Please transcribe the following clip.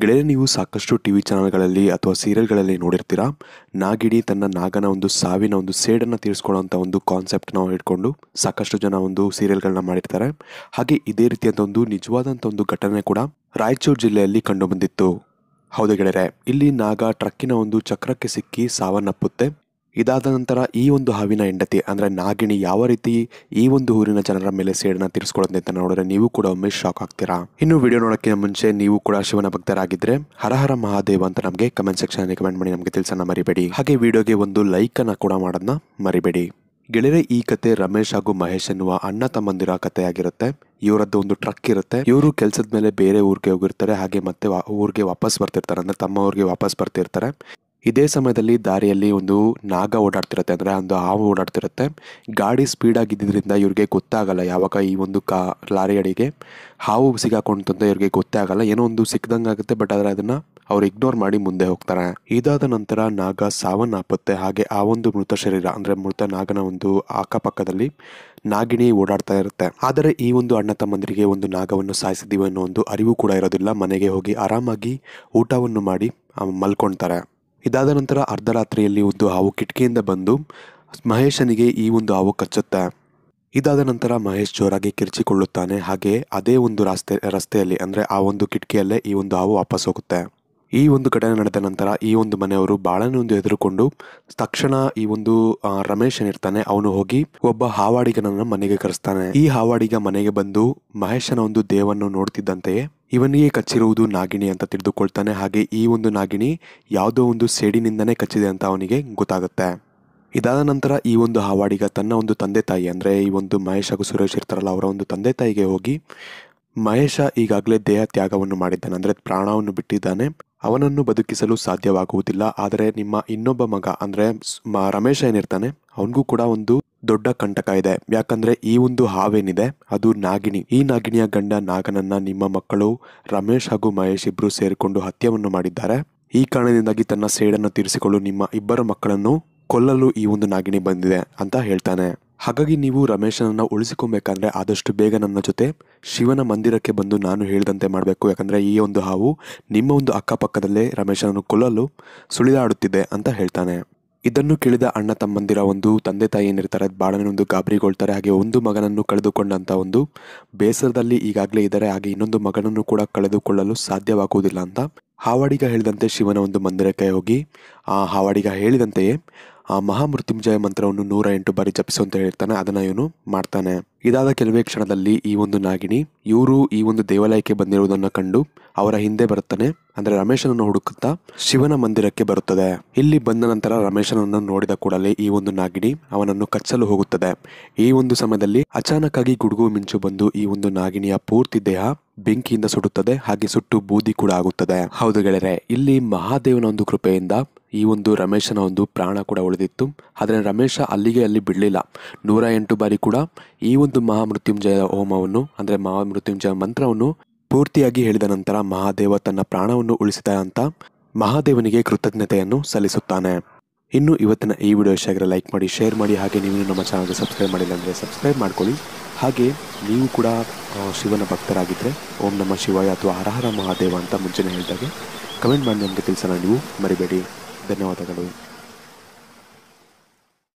ಗೆಳೆಯ ನೀವು ಸಾಕಷ್ಟು ಟಿ ವಿ ಚಾನಲ್ಗಳಲ್ಲಿ ಅಥವಾ ಸೀರಿಯಲ್ಗಳಲ್ಲಿ ನೋಡಿರ್ತೀರ ನಾಗಿಡಿ ತನ್ನ ನಾಗನ ಒಂದು ಸಾವಿನ ಒಂದು ಸೇಡನ್ನು ಅಂಥ ಒಂದು ನಾವು ಇಟ್ಕೊಂಡು ಸಾಕಷ್ಟು ಜನ ಒಂದು ಸೀರಿಯಲ್ಗಳನ್ನ ಮಾಡಿರ್ತಾರೆ ಹಾಗೆ ಇದೇ ರೀತಿಯಂಥ ಒಂದು ನಿಜವಾದಂಥ ಒಂದು ಘಟನೆ ಕೂಡ ರಾಯಚೂರು ಜಿಲ್ಲೆಯಲ್ಲಿ ಕಂಡುಬಂದಿತ್ತು ಹೌದು ಗೆಳೆಯರೆ ಇಲ್ಲಿ ನಾಗ ಟ್ರಕ್ಕಿನ ಒಂದು ಚಕ್ರಕ್ಕೆ ಸಿಕ್ಕಿ ಸಾವನ್ನಪ್ಪುತ್ತೆ ಇದಾದ ನಂತರ ಈ ಒಂದು ಹಾವಿನ ಹೆಂಡತಿ ಅಂದರೆ ನಾಗಿಣಿ ಯಾವ ರೀತಿ ಈ ಒಂದು ಊರಿನ ಜನರ ಮೇಲೆ ಸೇಡನ್ನ ತೀರಿಸ್ಕೊಳ್ಳುತ್ತೆ ಅಂತ ನೋಡಿದ್ರೆ ನೀವು ಕೂಡ ಒಮ್ಮೆ ಶಾಕ್ ಆಗ್ತೀರಾ ಇನ್ನು ವಿಡಿಯೋ ನೋಡೋಕ್ಕಿಂತ ಮುಂಚೆ ನೀವು ಕೂಡ ಶಿವನ ಭಕ್ತರಾಗಿದ್ರೆ ಹರಹರ ಮಹಾದೇವ ಅಂತ ನಮಗೆ ಕಮೆಂಟ್ ಸೆಕ್ಷನ್ ಕಮೆಂಟ್ ಮಾಡಿ ನಮಗೆ ತಿಳಿಸೋಣ ಮರಿಬೇಡಿ ಹಾಗೆ ವಿಡಿಯೋಗೆ ಒಂದು ಲೈಕ್ ಅನ್ನು ಕೂಡ ಮಾಡೋದನ್ನ ಮರಿಬೇಡಿ ಗೆಳೆಯರೆ ಈ ಕತೆ ರಮೇಶ್ ಹಾಗೂ ಮಹೇಶ್ ಎನ್ನುವ ಅಣ್ಣ ತಮ್ಮಂದಿರ ಕಥೆಯಾಗಿರುತ್ತೆ ಇವರದ್ದು ಒಂದು ಟ್ರಕ್ ಇರುತ್ತೆ ಇವರು ಕೆಲಸದ ಮೇಲೆ ಬೇರೆ ಊರಿಗೆ ಹೋಗಿರ್ತಾರೆ ಹಾಗೆ ಮತ್ತೆ ಊರಿಗೆ ವಾಪಸ್ ಬರ್ತಿರ್ತಾರೆ ಅಂದ್ರೆ ತಮ್ಮ ಊರಿಗೆ ವಾಪಸ್ ಬರ್ತಿರ್ತಾರೆ ಇದೇ ಸಮಯದಲ್ಲಿ ದಾರಿಯಲ್ಲಿ ಒಂದು ನಾಗ ಓಡಾಡ್ತಿರುತ್ತೆ ಅಂದರೆ ಒಂದು ಹಾವು ಓಡಾಡ್ತಿರುತ್ತೆ ಗಾಡಿ ಸ್ಪೀಡಾಗಿದ್ದರಿಂದ ಇವ್ರಿಗೆ ಗೊತ್ತಾಗಲ್ಲ ಯಾವಾಗ ಈ ಒಂದು ಕಾ ಲಾರಿ ಅಡಿಗೆ ಹಾವು ಸಿಗಾಕೊಂಡಂತ ಅಂತ ಇವ್ರಿಗೆ ಗೊತ್ತೇ ಆಗಲ್ಲ ಏನೋ ಒಂದು ಸಿಕ್ಕದಂಗೆ ಆಗುತ್ತೆ ಬಟ್ ಆದರೆ ಅದನ್ನು ಅವ್ರು ಇಗ್ನೋರ್ ಮಾಡಿ ಮುಂದೆ ಹೋಗ್ತಾರೆ ಇದಾದ ನಂತರ ನಾಗ ಸಾವನ್ನಾಪತ್ತೆ ಹಾಗೆ ಆ ಒಂದು ಮೃತ ಶರೀರ ಅಂದರೆ ಮೃತ ನಾಗನ ಒಂದು ಅಕ್ಕಪಕ್ಕದಲ್ಲಿ ನಾಗಿಣಿ ಓಡಾಡ್ತಾ ಇರುತ್ತೆ ಆದರೆ ಈ ಒಂದು ಅಣ್ಣ ತಮ್ಮಂದಿರಿಗೆ ಒಂದು ನಾಗವನ್ನು ಸಾಯಿಸಿದ್ದೀವಿ ಅನ್ನೋ ಒಂದು ಅರಿವು ಕೂಡ ಇರೋದಿಲ್ಲ ಮನೆಗೆ ಹೋಗಿ ಆರಾಮಾಗಿ ಊಟವನ್ನು ಮಾಡಿ ಮಲ್ಕೊಳ್ತಾರೆ ಇದಾದ ನಂತರ ಅರ್ಧರಾತ್ರಿಯಲ್ಲಿ ಒಂದು ಹಾವು ಕಿಟಕಿಯಿಂದ ಬಂದು ಮಹೇಶನಿಗೆ ಈ ಒಂದು ಹಾವು ಕಚ್ಚುತ್ತೆ ಇದಾದ ನಂತರ ಮಹೇಶ್ ಜೋರಾಗಿ ಕಿರಿಚಿಕೊಳ್ಳುತ್ತಾನೆ ಹಾಗೆ ಅದೇ ಒಂದು ರಸ್ತೆ ರಸ್ತೆಯಲ್ಲಿ ಅಂದರೆ ಆ ಒಂದು ಕಿಟಕಿಯಲ್ಲೇ ಈ ಒಂದು ಹಾವು ವಾಪಸ್ ಹೋಗುತ್ತೆ ಈ ಒಂದು ಘಟನೆ ನಡೆದ ನಂತರ ಈ ಒಂದು ಮನೆಯವರು ಬಾಳನೇ ಒಂದು ಎದುರುಕೊಂಡು ತಕ್ಷಣ ಈ ಒಂದು ರಮೇಶ್ ಏನಿರ್ತಾನೆ ಅವನು ಹೋಗಿ ಒಬ್ಬ ಹಾವಾಡಿಗನನ್ನ ಮನೆಗೆ ಕರೆಸ್ತಾನೆ ಈ ಹಾವಾಡಿಗ ಮನೆಗೆ ಬಂದು ಮಹೇಶನ ಒಂದು ದೇವನ್ನು ನೋಡ್ತಿದ್ದಂತೆಯೇ ಇವನಿಗೆ ಕಚ್ಚಿರುವುದು ನಾಗಿಣಿ ಅಂತ ತಿಳಿದುಕೊಳ್ತಾನೆ ಹಾಗೆ ಈ ಒಂದು ನಾಗಿಣಿ ಯಾವುದೋ ಒಂದು ಸೇಡಿನಿಂದನೇ ಕಚ್ಚಿದೆ ಅಂತ ಅವನಿಗೆ ಗೊತ್ತಾಗುತ್ತೆ ಇದಾದ ನಂತರ ಈ ಒಂದು ಹಾವಾಡಿಗ ತನ್ನ ಒಂದು ತಂದೆ ತಾಯಿ ಅಂದರೆ ಈ ಒಂದು ಮಹೇಶ್ ಹಾಗೂ ಸುರೇಶ್ ಇರ್ತಾರಲ್ಲ ಅವರ ಒಂದು ತಂದೆ ತಾಯಿಗೆ ಹೋಗಿ ಮಹೇಶ ಈಗಾಗಲೇ ದೇಹ ತ್ಯಾಗವನ್ನು ಮಾಡಿದ್ದಾನೆ ಅಂದರೆ ಪ್ರಾಣವನ್ನು ಬಿಟ್ಟಿದ್ದಾನೆ ಅವನನ್ನು ಬದುಕಿಸಲು ಸಾಧ್ಯವಾಗುವುದಿಲ್ಲ ಆದರೆ ನಿಮ್ಮ ಇನ್ನೊಬ್ಬ ಮಗ ಅಂದರೆ ರಮೇಶ್ ಏನಿರ್ತಾನೆ ಅವನಿಗೂ ಕೂಡ ಒಂದು ದೊಡ್ಡ ಕಂಟಕ ಇದೆ ಯಾಕಂದ್ರೆ ಈ ಒಂದು ಹಾವೇನಿದೆ ಅದು ನಾಗಿಣಿ ಈ ನಾಗಿಣಿಯ ಗಂಡ ನಾಗನನ್ನ ನಿಮ್ಮ ಮಕ್ಕಳು ರಮೇಶ್ ಹಾಗೂ ಮಹೇಶ್ ಇಬ್ರು ಸೇರಿಕೊಂಡು ಹತ್ಯವನ್ನು ಮಾಡಿದ್ದಾರೆ ಈ ಕಾರಣದಿಂದಾಗಿ ತನ್ನ ಸೇಡನ್ನು ತೀರಿಸಿಕೊಳ್ಳಲು ನಿಮ್ಮ ಇಬ್ಬರ ಮಕ್ಕಳನ್ನು ಕೊಲ್ಲಲು ಈ ಒಂದು ನಾಗಿಣಿ ಬಂದಿದೆ ಅಂತ ಹೇಳ್ತಾನೆ ಹಾಗಾಗಿ ನೀವು ರಮೇಶನನ್ನು ಉಳಿಸಿಕೊಬೇಕಂದ್ರೆ ಆದಷ್ಟು ಬೇಗ ನನ್ನ ಜೊತೆ ಶಿವನ ಮಂದಿರಕ್ಕೆ ಬಂದು ನಾನು ಹೇಳಿದಂತೆ ಮಾಡಬೇಕು ಯಾಕಂದರೆ ಈ ಒಂದು ಹಾವು ನಿಮ್ಮ ಒಂದು ಅಕ್ಕಪಕ್ಕದಲ್ಲೇ ರಮೇಶನನ್ನು ಕೊಲ್ಲಲು ಸುಳಿದಾಡುತ್ತಿದೆ ಅಂತ ಹೇಳ್ತಾನೆ ಇದನ್ನು ಕೇಳಿದ ಅಣ್ಣ ತಮ್ಮಂದಿರ ಒಂದು ತಂದೆ ತಾಯಿ ಏನಿರ್ತಾರೆ ಒಂದು ಗಾಬರಿಗೊಳ್ತಾರೆ ಹಾಗೆ ಒಂದು ಮಗನನ್ನು ಕಳೆದುಕೊಂಡಂಥ ಒಂದು ಬೇಸರದಲ್ಲಿ ಈಗಾಗಲೇ ಇದ್ದಾರೆ ಹಾಗೆ ಇನ್ನೊಂದು ಮಗನನ್ನು ಕೂಡ ಕಳೆದುಕೊಳ್ಳಲು ಸಾಧ್ಯವಾಗುವುದಿಲ್ಲ ಅಂತ ಹಾವಾಡಿಗ ಹೇಳಿದಂತೆ ಶಿವನ ಒಂದು ಮಂದಿರಕ್ಕೆ ಹೋಗಿ ಆ ಹಾವಾಡಿಗ ಹೇಳಿದಂತೆಯೇ ಆ ಮಹಾಮೃತ್ಯುಂಜಯ ಮಂತ್ರವನ್ನು ನೂರ ಎಂಟು ಬಾರಿ ಜಪಿಸು ಅಂತ ಹೇಳ್ತಾನೆ ಅದನ್ನ ಇವನು ಮಾಡ್ತಾನೆ ಇದಾದ ಕೆಲವೇ ಕ್ಷಣದಲ್ಲಿ ಈ ಒಂದು ನಾಗಿಣಿ ಇವರು ಈ ಒಂದು ದೇವಾಲಯಕ್ಕೆ ಬಂದಿರುವುದನ್ನು ಕಂಡು ಅವರ ಹಿಂದೆ ಬರುತ್ತಾನೆ ಅಂದ್ರೆ ರಮೇಶನನ್ನು ಹುಡುಕುತ್ತಾ ಶಿವನ ಮಂದಿರಕ್ಕೆ ಬರುತ್ತದೆ ಇಲ್ಲಿ ಬಂದ ನಂತರ ರಮೇಶನನ್ನು ನೋಡಿದ ಕೂಡಲೇ ಈ ಒಂದು ನಾಗಿಣಿ ಅವನನ್ನು ಕಚ್ಚಲು ಹೋಗುತ್ತದೆ ಈ ಒಂದು ಸಮಯದಲ್ಲಿ ಆಗಿ ಗುಡುಗು ಮಿಂಚು ಬಂದು ಈ ಒಂದು ನಾಗಿಣಿಯ ಪೂರ್ತಿ ದೇಹ ಬೆಂಕಿಯಿಂದ ಸುಡುತ್ತದೆ ಹಾಗೆ ಸುಟ್ಟು ಬೂದಿ ಕೂಡ ಆಗುತ್ತದೆ ಹೌದು ಗೆಳೆಯರೆ ಇಲ್ಲಿ ಮಹಾದೇವನ ಒಂದು ಕೃಪೆಯಿಂದ ಈ ಒಂದು ರಮೇಶನ ಒಂದು ಪ್ರಾಣ ಕೂಡ ಉಳಿದಿತ್ತು ಆದರೆ ರಮೇಶ ಅಲ್ಲಿಗೆ ಅಲ್ಲಿ ಬಿಡಲಿಲ್ಲ ನೂರ ಎಂಟು ಬಾರಿ ಕೂಡ ಈ ಒಂದು ಮಹಾಮೃತ್ಯುಂಜಯ ಹೋಮವನ್ನು ಅಂದರೆ ಮಹಾಮೃತ್ಯುಂಜಯ ಮಂತ್ರವನ್ನು ಪೂರ್ತಿಯಾಗಿ ಹೇಳಿದ ನಂತರ ಮಹಾದೇವ ತನ್ನ ಪ್ರಾಣವನ್ನು ಉಳಿಸಿದ ಅಂತ ಮಹಾದೇವನಿಗೆ ಕೃತಜ್ಞತೆಯನ್ನು ಸಲ್ಲಿಸುತ್ತಾನೆ ಇನ್ನು ಇವತ್ತಿನ ಈ ವಿಡಿಯೋ ಇಷ್ಟ ಲೈಕ್ ಮಾಡಿ ಶೇರ್ ಮಾಡಿ ಹಾಗೆ ನೀವು ನಮ್ಮ ಚಾನಲ್ಗೆ ಸಬ್ಸ್ಕ್ರೈಬ್ ಮಾಡಿಲ್ಲ ಅಂದರೆ ಸಬ್ಸ್ಕ್ರೈಬ್ ಮಾಡ್ಕೊಳ್ಳಿ ಹಾಗೆ ನೀವು ಕೂಡ ಶಿವನ ಭಕ್ತರಾಗಿದ್ದರೆ ಓಂ ನಮ್ಮ ಶಿವಾಯ ಅಥವಾ ಹರಹರ ಮಹಾದೇವ ಅಂತ ಮುಂಚೆನೇ ಹೇಳಿದಾಗೆ ಕಮೆಂಟ್ ಮಾಡಿ ನಮಗೆ ತಿಳಿಸಲ್ಲ ನೀವು ಮರಿಬೇಡಿ ಧನ್ಯವಾದಗಳು